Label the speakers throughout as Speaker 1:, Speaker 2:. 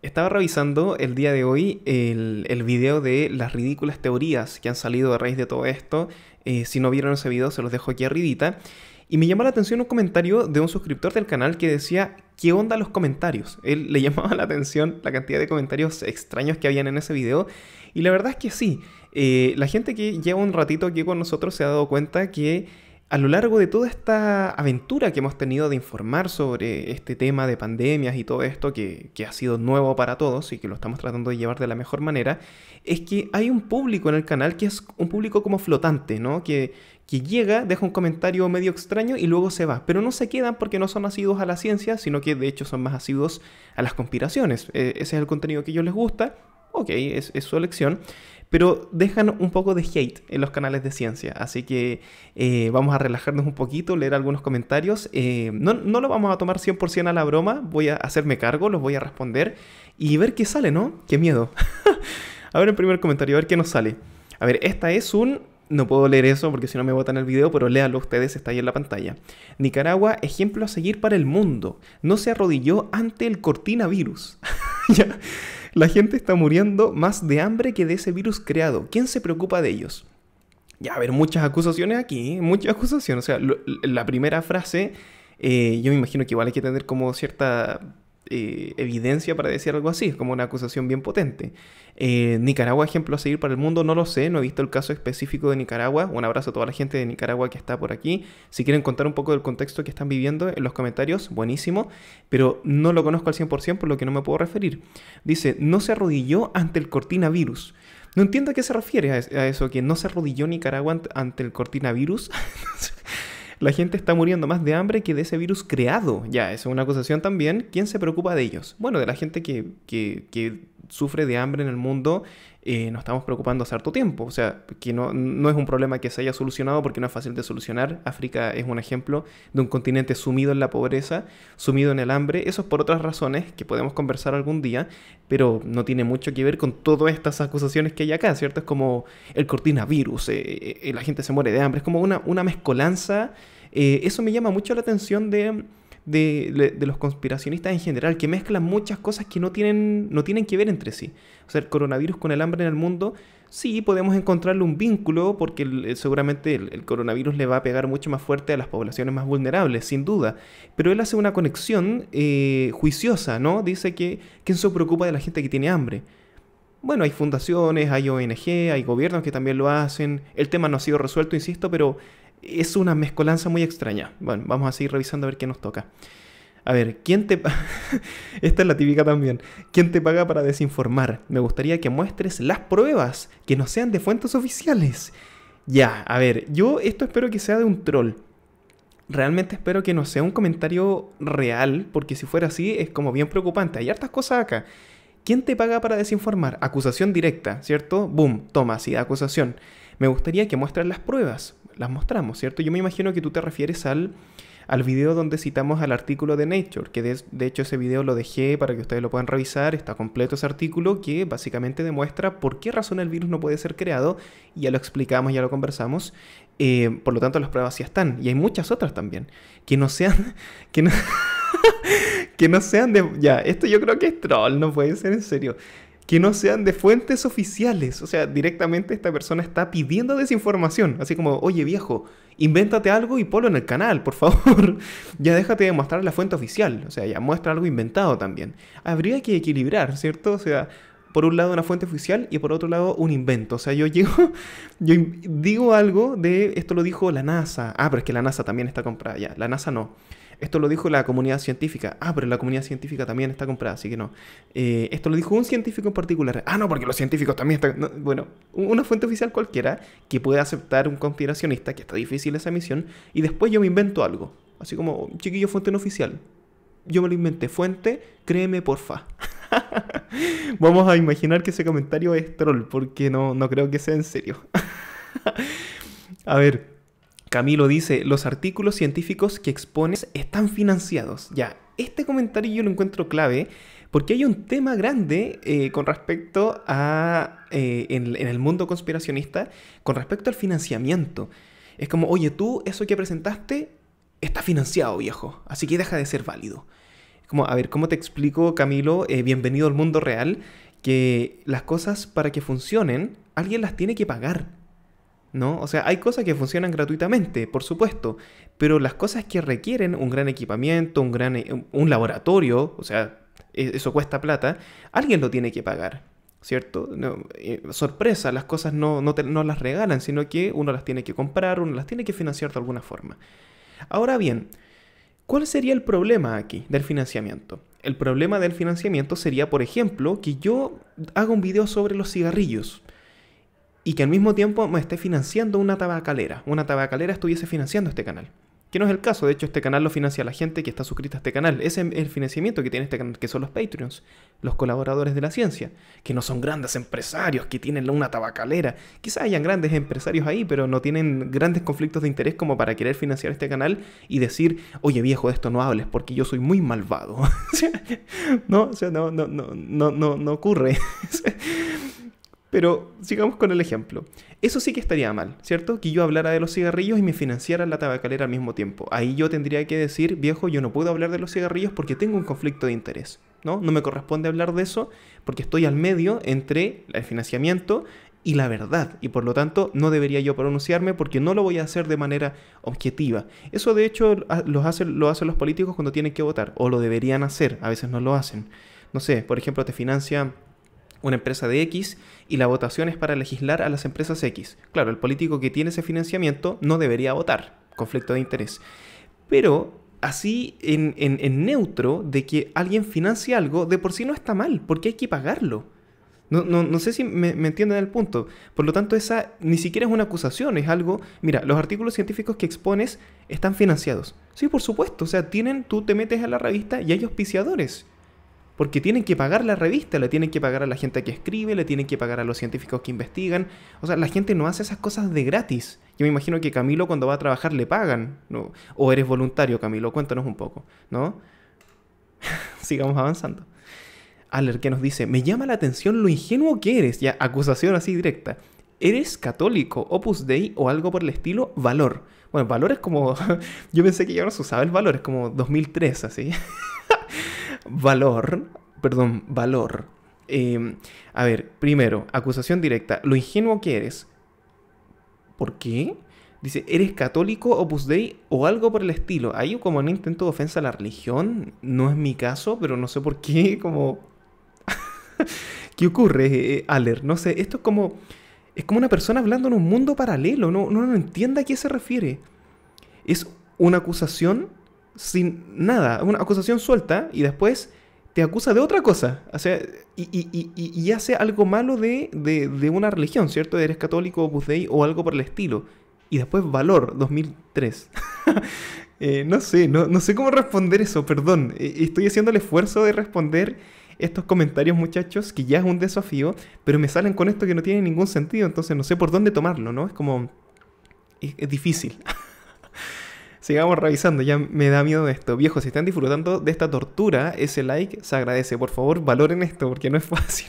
Speaker 1: Estaba revisando el día de hoy el, video de las ridículas teorías que han salido a raíz de todo esto. Eh, si no vieron ese video, se los dejo aquí arribita. Y me llamó la atención un comentario de un suscriptor del canal que decía, ¿qué onda los comentarios? Él le llamaba la atención la cantidad de comentarios extraños que habían en ese video. Y la verdad es que sí, eh, la gente que lleva un ratito aquí con nosotros se ha dado cuenta que a lo largo de toda esta aventura que hemos tenido de informar sobre este tema de pandemias y todo esto, que, ha sido nuevo para todos y que lo estamos tratando de llevar de la mejor manera, es que hay un público en el canal que es un público como flotante, ¿no? Que, que llega, deja un comentario medio extraño y luego se va. Pero no se quedan porque no son asiduos a la ciencia, sino que de hecho son más asiduos a las conspiraciones. Eh, ese es el contenido que ellos les gusta ok, es, su elección pero dejan un poco de hate en los canales de ciencia. Así que eh, vamos a relajarnos un poquito, leer algunos comentarios. Eh, no, lo vamos a tomar 100% a la broma, voy a hacerme cargo, los voy a responder y ver qué sale, ¿no? ¡Qué miedo! a ver el primer comentario, a ver qué nos sale. A ver, esta es un... No puedo leer eso porque si no me botan el video, pero léalo ustedes, está ahí en la pantalla. Nicaragua, ejemplo a seguir para el mundo. No se arrodilló ante el cortinavirus. ya. La gente está muriendo más de hambre que de ese virus creado. ¿Quién se preocupa de ellos? Ya, a ver, muchas acusaciones aquí, muchas acusaciones. O sea, la primera frase, eh, yo me imagino que igual hay que tener como cierta eh, evidencia para decir algo así, es como una acusación bien potente. Eh, Nicaragua, ejemplo a seguir para el mundo, no lo sé, no he visto el caso específico de Nicaragua. Un abrazo a toda la gente de Nicaragua que está por aquí. Si quieren contar un poco del contexto que están viviendo en los comentarios, buenísimo, pero no lo conozco al 100% por lo que no me puedo referir. Dice, no se arrodilló ante el cortinavirus. No entiendo a qué se refiere a eso, que no se arrodilló Nicaragua ante el cortinavirus. La gente está muriendo más de hambre que de ese virus creado. Ya, es una acusación también. ¿Quién se preocupa de ellos? Bueno, de la gente que, que, que sufre de hambre en el mundo nos estamos preocupando hace harto tiempo. O sea, que no, es un problema que se haya solucionado porque no es fácil de solucionar. África es un ejemplo de un continente sumido en la pobreza, sumido en el hambre. Eso es por otras razones que podemos conversar algún día, pero no tiene mucho que ver con todas estas acusaciones que hay acá, ¿cierto? Es como el cortinavirus, eh, eh, eh, la gente se muere de hambre. Es como una, una mezcolanza. eso me llama mucho la atención de de, los conspiracionistas en general, que mezclan muchas cosas que no tienen, no tienen que ver entre sí. O sea, el coronavirus con el hambre en el mundo, sí podemos encontrarle un vínculo, porque eh, seguramente el, coronavirus le va a pegar mucho más fuerte a las poblaciones más vulnerables, sin duda. Pero él hace una conexión eh, juiciosa, ¿no? Dice que ¿quién se preocupa de la gente que tiene hambre? Bueno, hay fundaciones, hay ONG, hay gobiernos que también lo hacen. El tema no ha sido resuelto, insisto, pero es una mezcolanza muy extraña. Bueno, vamos a seguir revisando a ver qué nos toca. A ver, ¿quién te Esta es la típica también. ¿Quién te paga para desinformar? Me gustaría que muestres las pruebas, que no sean de fuentes oficiales. Ya, a ver, yo esto espero que sea de un troll. Realmente espero que no sea un comentario real, porque si fuera así es como bien preocupante. Hay hartas cosas acá. ¿Quién te paga para desinformar? Acusación directa, ¿cierto? Boom, toma, sí, acusación. Me gustaría que muestres las pruebas las mostramos, ¿cierto? Yo me imagino que tú te refieres al, al video donde citamos al artículo de Nature, que de, hecho ese video lo dejé para que ustedes lo puedan revisar, está completo ese artículo que básicamente demuestra por qué razón el virus no puede ser creado, ya lo explicamos, ya lo conversamos, eh, por lo tanto las pruebas ya están, y hay muchas otras también, que no sean... Que no que no sean de... Ya, esto yo creo que es troll, no puede ser en serio que no sean de fuentes oficiales. O sea, directamente esta persona está pidiendo desinformación. Así como, oye viejo, invéntate algo y ponlo en el canal, por favor. ya déjate de mostrar la fuente oficial. O sea, ya muestra algo inventado también. Habría que equilibrar, ¿cierto? O sea, por un lado una fuente oficial y por otro lado un invento. O sea, yo yo digo algo de, esto lo dijo la NASA. Ah, pero es que la NASA también está comprada ya. La NASA no. Esto lo dijo la comunidad científica. Ah, pero la comunidad científica también está comprada, así que no. Eh, esto lo dijo un científico en particular. Ah, no, porque los científicos también están... bueno, una fuente oficial cualquiera que pueda aceptar un conspiracionista, que está difícil esa misión, y después yo me invento algo. Así como, chiquillo, fuente no oficial. Yo me lo inventé. Fuente, créeme, porfa. Vamos a imaginar que ese comentario es troll, porque no, no creo que sea en serio. a ver, Camilo dice, los artículos científicos que expones están financiados. Ya, este comentario yo lo encuentro clave porque hay un tema grande eh, con respecto a, eh, en, el mundo conspiracionista, con respecto al financiamiento. Es como, oye, tú eso que presentaste está financiado, viejo, así que deja de ser válido. como, a ver, ¿cómo te explico, Camilo? Eh, bienvenido al mundo real, que las cosas para que funcionen, alguien las tiene que pagar. ¿no? O sea, hay cosas que funcionan gratuitamente, por supuesto, pero las cosas que requieren un gran equipamiento, un, gran, eh, un laboratorio, o sea, e, eso cuesta plata, alguien lo tiene que pagar, ¿cierto? Eh, sorpresa, las cosas no, no las regalan, sino que uno las tiene que comprar, uno las tiene que financiar de alguna forma. Ahora bien, ¿cuál sería el problema aquí del financiamiento? El problema del financiamiento sería, por ejemplo, que yo haga un video sobre los cigarrillos, y que al mismo tiempo me esté financiando una tabacalera, una tabacalera estuviese financiando este canal. Que no es el caso, de hecho este canal lo financia la gente que está suscrita a este canal. Ese es el financiamiento que tiene este canal, que son los Patreons, los colaboradores de la ciencia, que no son grandes empresarios, que tienen una tabacalera. Quizás hayan grandes empresarios ahí, pero no tienen grandes conflictos de interés como para querer financiar este canal y decir, oye viejo, de esto no hables porque yo soy muy malvado. no, o sea, no, no, no, no, no, no ocurre. Pero sigamos con el ejemplo. Eso sí que estaría mal, ¿cierto? Que yo hablara de los cigarrillos y me financiara la tabacalera al mismo tiempo. Ahí yo tendría que decir, viejo, yo no puedo hablar de los cigarrillos porque tengo un conflicto de interés, ¿no? No me corresponde hablar de eso porque estoy al medio entre el financiamiento y la verdad, y por lo tanto no debería yo pronunciarme porque no lo voy a hacer de manera objetiva. Eso de hecho lo hacen los políticos cuando tienen que votar, o lo deberían hacer, a veces no lo hacen. No sé, por ejemplo, te financian una empresa de X y la votación es para legislar a las empresas X. Claro, el político que tiene ese financiamiento no debería votar, conflicto de interés. Pero así en, neutro de que alguien financie algo, de por sí no está mal, porque hay que pagarlo. No, sé si me, entienden el punto. Por lo tanto, esa ni siquiera es una acusación, es algo... Mira, los artículos científicos que expones están financiados. Sí, por supuesto. O sea, tienen, tú te metes a la revista y hay auspiciadores porque tienen que pagar la revista, le tienen que pagar a la gente que escribe, le tienen que pagar a los científicos que investigan. O sea, la gente no hace esas cosas de gratis. Yo me imagino que Camilo cuando va a trabajar le pagan. ¿no? O eres voluntario, Camilo, cuéntanos un poco, ¿no? Sigamos avanzando. Aller que nos dice, me llama la atención lo ingenuo que eres, ya acusación así directa. ¿Eres católico, opus dei o algo por el estilo? Valor. Bueno, valor es como... Yo pensé que ya no se usaba el valor, es como 2003, así. valor, perdón, valor. Em, a ver, primero, acusación directa. Lo ingenuo que eres. ¿Por qué? Dice, ¿eres católico, opus dei o algo por el estilo? Ahí como un intento de ofensa a la religión. No es mi caso, pero no sé por qué, como... ¿Qué ocurre, eh, eh, Aller? No sé, esto es como... Es como una persona hablando en un mundo paralelo, no, no, no entiende a qué se refiere. Es una acusación sin nada, una acusación suelta y después te acusa de otra cosa. O sea, y, hace algo malo de, una religión, ¿cierto? Eres católico, o o algo por el estilo. Y después Valor, 2003. Eh, no sé, no, sé cómo responder eso, perdón. E, estoy haciendo el esfuerzo de responder estos comentarios, muchachos, que ya es un desafío, pero me salen con esto que no tiene ningún sentido, entonces no sé por dónde tomarlo, ¿no? Es como... es, es difícil. Sigamos revisando, ya me da miedo esto. Viejo, si están disfrutando de esta tortura, ese like se agradece. Por favor, valoren esto, porque no es fácil.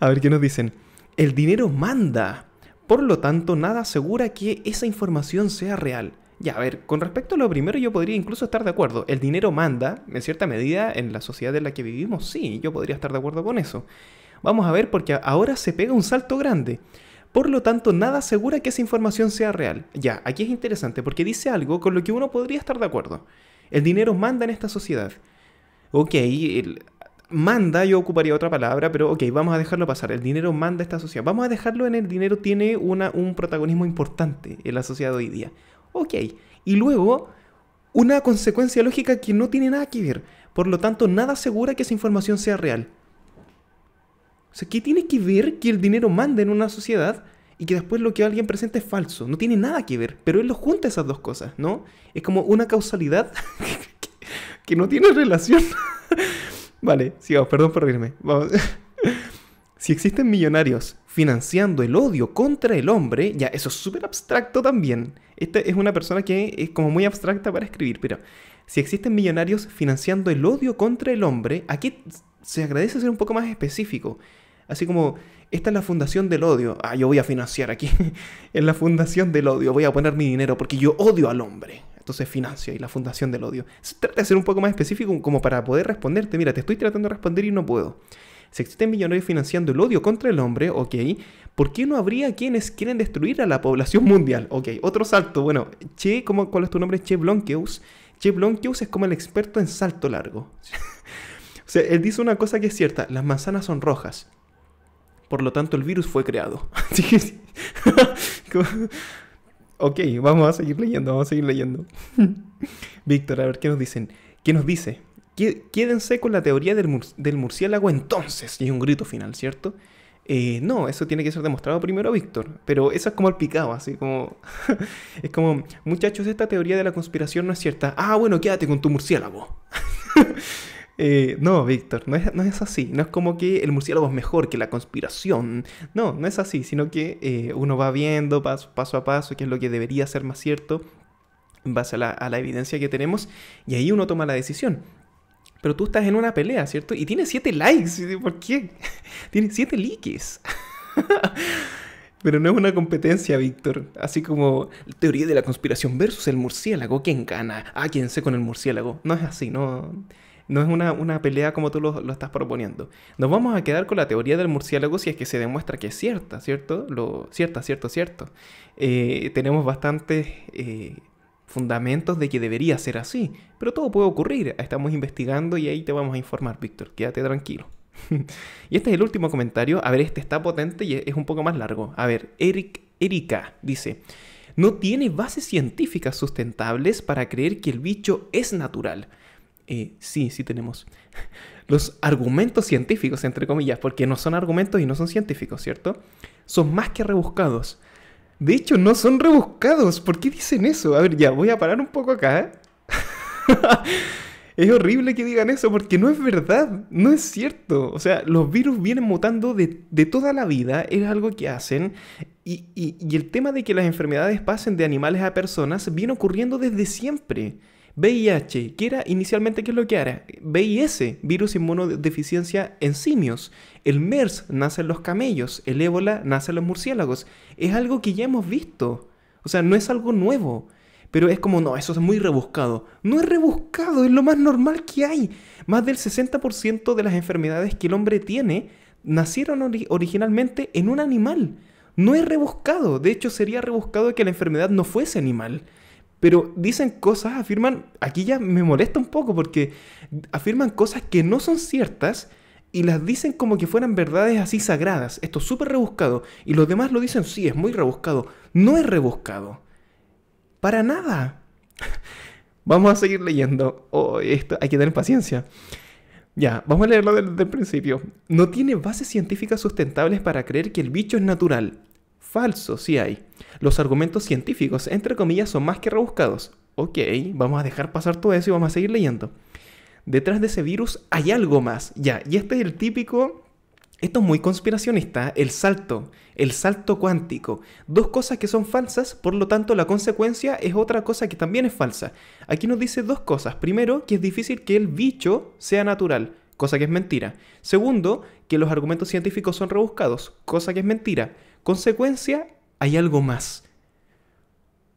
Speaker 1: A ver qué nos dicen. El dinero manda. Por lo tanto, nada asegura que esa información sea real. Ya, a ver, con respecto a lo primero yo podría incluso estar de acuerdo. El dinero manda, en cierta medida, en la sociedad en la que vivimos, sí, yo podría estar de acuerdo con eso. Vamos a ver porque ahora se pega un salto grande. Por lo tanto, nada asegura que esa información sea real. Ya, aquí es interesante porque dice algo con lo que uno podría estar de acuerdo. El dinero manda en esta sociedad. Ok, manda, yo ocuparía otra palabra, pero ok, vamos a dejarlo pasar. El dinero manda esta sociedad. Vamos a dejarlo en el dinero tiene una, un protagonismo importante en la sociedad hoy día. Ok, y luego una consecuencia lógica que no tiene nada que ver. Por lo tanto, nada asegura que esa información sea real. O sea, ¿qué tiene que ver que el dinero manda en una sociedad y que después lo que alguien presenta es falso? No tiene nada que ver, pero él lo junta esas dos cosas, ¿no? Es como una causalidad que, no tiene relación. vale, sigamos, perdón por reírme. Vamos. si existen millonarios financiando el odio contra el hombre, ya, eso es súper abstracto también. Esta es una persona que es como muy abstracta para escribir, pero si existen millonarios financiando el odio contra el hombre, aquí se agradece ser un poco más específico. Así como, esta es la fundación del odio. Ah, yo voy a financiar aquí. en la fundación del odio voy a poner mi dinero porque yo odio al hombre. Entonces financia y la fundación del odio. trata de ser un poco más específico como para poder responderte. Mira, te estoy tratando de responder y no puedo. Si existen millonarios financiando el odio contra el hombre, ok, ¿por qué no habría quienes quieren destruir a la población mundial? Ok, otro salto. Bueno, Che, ¿cómo, ¿cuál es tu nombre? Che Blonkeus. Che Blonkeus es como el experto en salto largo. o sea, él dice una cosa que es cierta, las manzanas son rojas. Por lo tanto, el virus fue creado. Así ok, vamos a seguir leyendo, vamos a seguir leyendo. Víctor, a ver qué nos dicen. ¿Qué nos dice? Quédense con la teoría del, murciélago entonces. Y es un grito final, ¿cierto? Eh, no, eso tiene que ser demostrado primero, Víctor. Pero eso es como el picado, así como. es como, muchachos, esta teoría de la conspiración no es cierta. Ah, bueno, quédate con tu murciélago. Eh, no, Víctor, no es, así. No es como que el murciélago es mejor que la conspiración. No, no es así, sino que eh, uno va viendo paso, a paso qué es lo que debería ser más cierto en base a la, evidencia que tenemos y ahí uno toma la decisión. Pero tú estás en una pelea, ¿cierto? Y tiene siete likes. ¿Por qué? Tiene 7 likes. Pero no es una competencia, Víctor. Así como teoría de la conspiración versus el murciélago. ¿Quién gana? Ah, quién sé con el murciélago. No es así, no no es una, pelea como tú lo, estás proponiendo. Nos vamos a quedar con la teoría del murciélago si es que se demuestra que es cierta, ¿cierto? Lo, cierta, cierto, cierto. Eh, tenemos bastantes eh, fundamentos de que debería ser así, pero todo puede ocurrir. Estamos investigando y ahí te vamos a informar, Víctor. Quédate tranquilo. y este es el último comentario. A ver, este está potente y es un poco más largo. A ver, Eric, Erika dice no tiene bases científicas sustentables para creer que el bicho es natural. Eh, sí, sí tenemos los argumentos científicos, entre comillas, porque no son argumentos y no son científicos, ¿cierto? Son más que rebuscados. De hecho, no son rebuscados. ¿Por qué dicen eso? A ver, ya, voy a parar un poco acá. ¿eh? es horrible que digan eso porque no es verdad, no es cierto. O sea, los virus vienen mutando de, toda la vida, es algo que hacen. y el tema de que las enfermedades pasen de animales a personas viene ocurriendo desde siempre. VIH, que era inicialmente, ¿qué es lo que era? VIS, virus inmunodeficiencia en simios. El MERS nace en los camellos, el ébola nace en los murciélagos. Es algo que ya hemos visto. O sea, no es algo nuevo. Pero es como, no, eso es muy rebuscado. No es rebuscado, es lo más normal que hay. Más del 60% de las enfermedades que el hombre tiene nacieron originalmente en un animal. No es rebuscado, de hecho sería rebuscado que la enfermedad no fuese animal pero dicen cosas, afirman, aquí ya me molesta un poco porque afirman cosas que no son ciertas y las dicen como que fueran verdades así sagradas. Esto es súper rebuscado y los demás lo dicen, sí, es muy rebuscado. No es rebuscado. Para nada. vamos a seguir leyendo. Oh, esto hay que tener paciencia. Ya, vamos a leerlo desde el principio. No tiene bases científicas sustentables para creer que el bicho es natural Falso, sí hay. Los argumentos científicos, entre comillas, son más que rebuscados. Ok, vamos a dejar pasar todo eso y vamos a seguir leyendo. Detrás de ese virus hay algo más. Ya, y este es el típico... Esto es muy conspiracionista, el salto, el salto cuántico. Dos cosas que son falsas, por lo tanto la consecuencia es otra cosa que también es falsa. Aquí nos dice dos cosas. Primero, que es difícil que el bicho sea natural, cosa que es mentira. Segundo, que los argumentos científicos son rebuscados, cosa que es mentira. Consecuencia, hay algo más.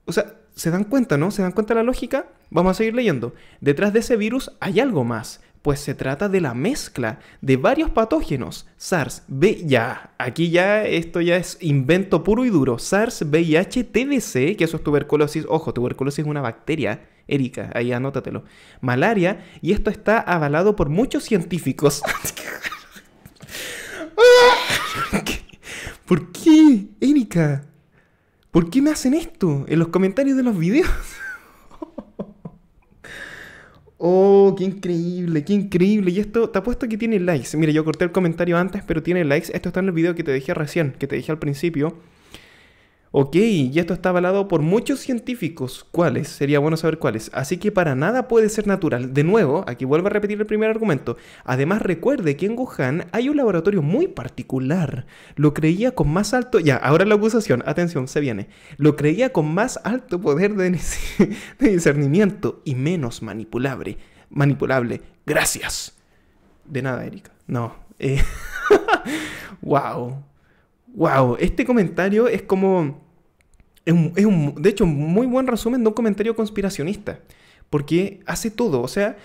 Speaker 1: O sea, ¿se dan cuenta, no? ¿Se dan cuenta de la lógica? Vamos a seguir leyendo. Detrás de ese virus hay algo más, pues se trata de la mezcla de varios patógenos. SARS, B, ya, aquí ya esto ya es invento puro y duro. SARS, VIH, TDC que eso es tuberculosis. Ojo, tuberculosis es una bacteria. Erika, ahí anótatelo. Malaria, y esto está avalado por muchos científicos. ¿Por qué, Erika? ¿Por qué me hacen esto en los comentarios de los videos? oh, qué increíble, qué increíble. Y esto, te apuesto que tiene likes. Mira, yo corté el comentario antes, pero tiene likes. Esto está en el video que te dije recién, que te dije al principio. Ok, y esto está avalado por muchos científicos. ¿Cuáles? Sería bueno saber cuáles. Así que para nada puede ser natural. De nuevo, aquí vuelvo a repetir el primer argumento. Además, recuerde que en Wuhan hay un laboratorio muy particular. Lo creía con más alto. Ya, ahora la acusación. Atención, se viene. Lo creía con más alto poder de, discernimiento y menos manipulable. Manipulable. Gracias. De nada, Erika. No. wow. Eh, wow. Este comentario es como es de hecho, muy buen resumen de un comentario conspiracionista. Porque hace todo. O sea,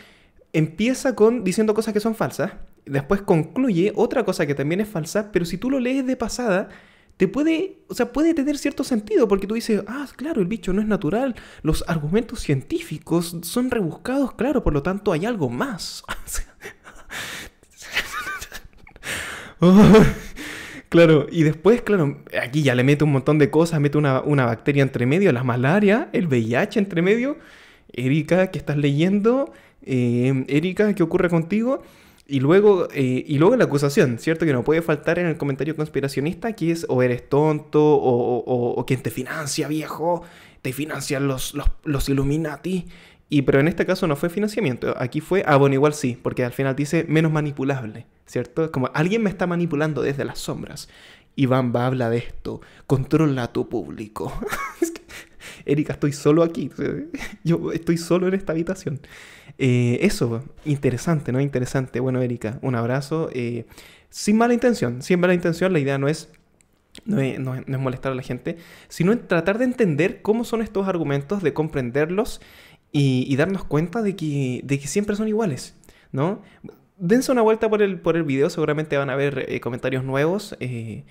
Speaker 1: empieza con diciendo cosas que son falsas. Después concluye otra cosa que también es falsa. Pero si tú lo lees de pasada, te puede, o sea, puede tener cierto sentido, porque tú dices, ah, claro, el bicho no es natural, los argumentos científicos son rebuscados, claro, por lo tanto hay algo más. Claro, y después, claro, aquí ya le mete un montón de cosas, mete una, una bacteria entre medio, la malaria, el VIH entre medio. Erika, ¿qué estás leyendo? Eh, Erika, ¿qué ocurre contigo? Y luego, eh, y luego la acusación, ¿cierto? Que no puede faltar en el comentario conspiracionista, que es o eres tonto, o, o, o, quien te financia, viejo, te financian los, los, los Illuminati, y, pero en este caso no fue financiamiento, aquí fue, ah, igual sí, porque al final dice menos manipulable, ¿cierto? Como alguien me está manipulando desde las sombras. Iván va, habla de esto, controla a tu público. Erika, estoy solo aquí, yo estoy solo en esta habitación. Eh, eso, interesante, ¿no? Interesante. Bueno, Erika, un abrazo. Eh, sin mala intención, sin mala intención, la idea no es no es, molestar a la gente, sino tratar de entender cómo son estos argumentos, de comprenderlos y, darnos cuenta de que, siempre son iguales, ¿no? dense una vuelta por el, por el video, seguramente van a ver eh, comentarios nuevos. Eh,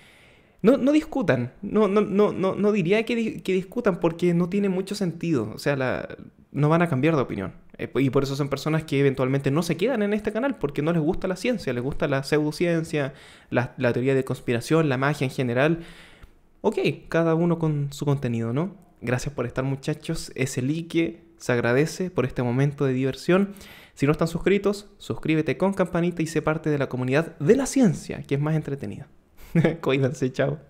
Speaker 1: no, no, discutan, no, no, no, no diría que, discutan porque no tiene mucho sentido, o sea, no van a cambiar de opinión. Eh, y por eso son personas que eventualmente no se quedan en este canal porque no les gusta la ciencia, les gusta la pseudociencia, la, la teoría de conspiración, la magia en general. Ok, cada uno con su contenido, ¿no? Gracias por estar muchachos, es el Ike. Se agradece por este momento de diversión. Si no están suscritos, suscríbete con campanita y sé parte de la comunidad de la ciencia, que es más entretenida. Cuídense, chao.